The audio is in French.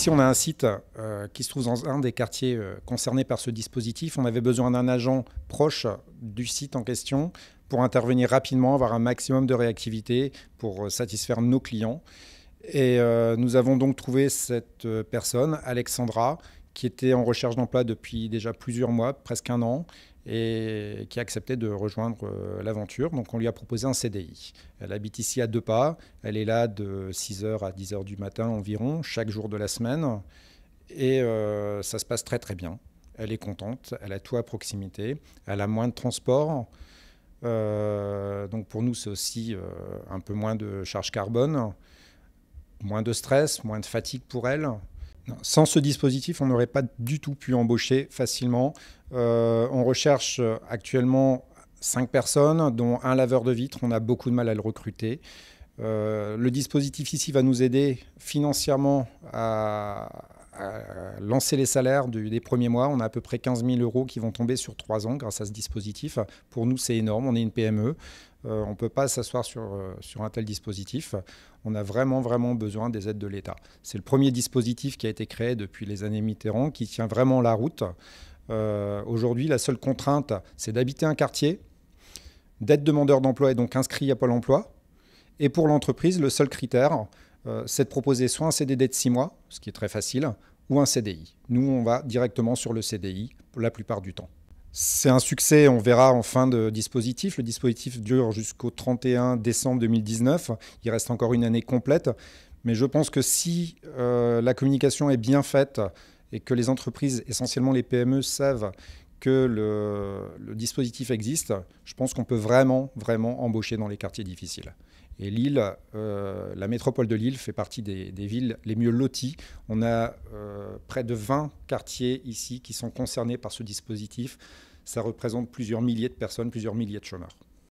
Ici, on a un site euh, qui se trouve dans un des quartiers euh, concernés par ce dispositif. On avait besoin d'un agent proche du site en question pour intervenir rapidement, avoir un maximum de réactivité pour euh, satisfaire nos clients. Et nous avons donc trouvé cette personne, Alexandra, qui était en recherche d'emploi depuis déjà plusieurs mois, presque un an, et qui a accepté de rejoindre euh, l'aventure. Donc on lui a proposé un CDI. Elle habite ici à deux pas, elle est là de 6h à 10h du matin environ, chaque jour de la semaine, et euh, ça se passe très très bien. Elle est contente, elle a tout à proximité, elle a moins de transport. Euh, donc pour nous, c'est aussi un peu moins de charge carbone, moins de stress, moins de fatigue pour elle. Sans ce dispositif, on n'aurait pas du tout pu embaucher facilement. Euh, on recherche actuellement cinq personnes, dont un laveur de vitres. On a beaucoup de mal à le recruter. Euh, le dispositif ici va nous aider financièrement à, lancer les salaires des premiers mois. On a à peu près 15 000 euros qui vont tomber sur trois ans grâce à ce dispositif. Pour nous, c'est énorme. On est une PME. Euh, on ne peut pas s'asseoir euh, sur, un tel dispositif. On a vraiment, vraiment besoin des aides de l'État. C'est le premier dispositif qui a été créé depuis les années Mitterrand, qui tient vraiment la route. Euh, aujourd'hui, la seule contrainte, c'est d'habiter un quartier, d'être demandeur d'emploi et donc inscrit à Pôle emploi. Et pour l'entreprise, le seul critère, c'est de proposer soit un CDD de 6 mois, ce qui est très facile, ou un CDI. Nous, on va directement sur le CDI la plupart du temps. C'est un succès, on verra en fin de dispositif. Le dispositif dure jusqu'au 31 décembre 2019. Il reste encore une année complète. Mais je pense que si euh, la communication est bien faite et que les entreprises, essentiellement les PME, savent que le, le dispositif existe, je pense qu'on peut vraiment, vraiment embaucher dans les quartiers difficiles. Et Lille, euh, la métropole de Lille fait partie des, villes les mieux loties. On a euh, près de 20 quartiers ici qui sont concernés par ce dispositif. Ça représente plusieurs milliers de personnes, plusieurs milliers de chômeurs.